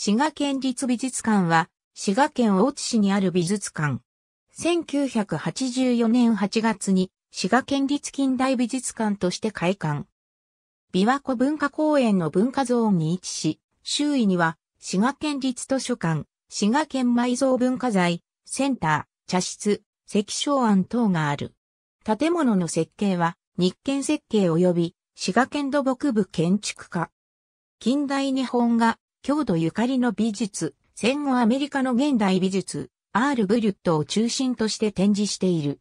滋賀県立美術館は、滋賀県大津市にある美術館。1984年8月に、滋賀県立近代美術館として開館。琵琶湖文化公園の文化ゾーンに位置し、周囲には、滋賀県立図書館、滋賀県埋蔵文化財、センター、茶室、石章庵等がある。建物の設計は、日建設計及び、滋賀県土木部建築家。近代日本画、郷土ゆかりの美術、戦後アメリカの現代美術、アール・ブリュットを中心として展示している。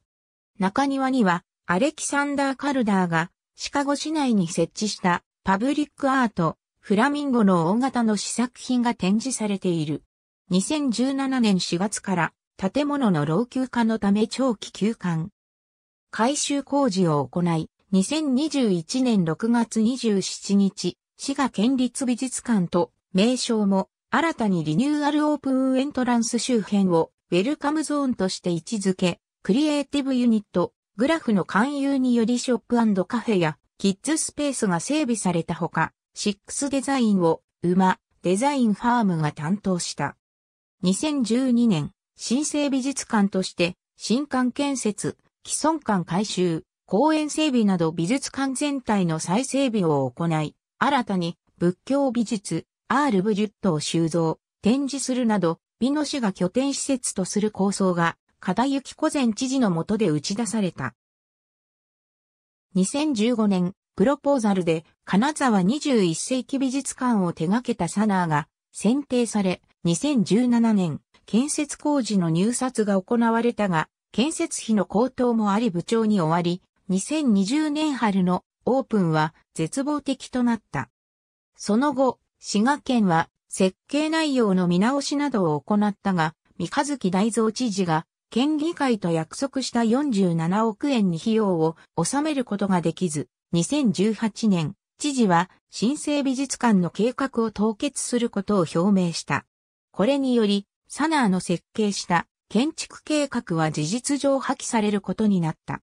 中庭には、アレキサンダー・カルダーが、シカゴ市内に設置したパブリックアート、フラミンゴの大型の試作品が展示されている。2017年4月から建物の老朽化のため長期休館。改修工事を行い、2021年6月27日、滋賀県立美術館と名称も新たにリニューアルオープンエントランス周辺をウェルカムゾーンとして位置づけ、クリエイティブユニット、グラフの勧誘によりショップカフェやキッズスペースが整備されたほか、シックスデザインを馬、デザインファームが担当した。2012年、新生美術館として、新館建設、既存館改修、公園整備など美術館全体の再整備を行い、新たに仏教美術、アール・ブジュットを収蔵、展示するなど、美濃市が拠点施設とする構想が、片幸小前知事のもとで打ち出された。2015年、プロポーザルで、金沢21世紀美術館を手掛けたサナーが選定され、2017年、建設工事の入札が行われたが、建設費の高騰もあり部長に終わり、2020年春のオープンは絶望的となった。その後、滋賀県は設計内容の見直しなどを行ったが、三日月大蔵知事が県議会と約束した47億円に費用を収めることができず、2018年、知事は新生美術館の計画を凍結することを表明した。これにより、サナーの設計した建築計画は事実上破棄されることになった。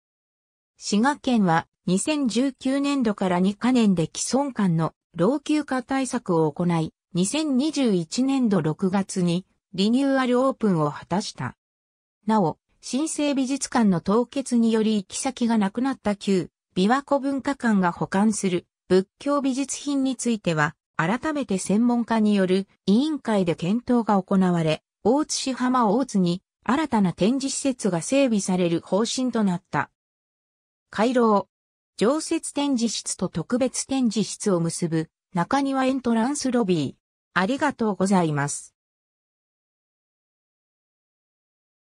滋賀県は2019年度から2カ年で既存館の老朽化対策を行い、2021年度6月にリニューアルオープンを果たした。なお、新生美術館の凍結により行き先がなくなった旧、琵琶湖文化館が保管する仏教美術品については、改めて専門家による委員会で検討が行われ、大津市浜大津に新たな展示施設が整備される方針となった。回廊、常設展示室と特別展示室を結ぶ中庭エントランスロビー。ありがとうございます。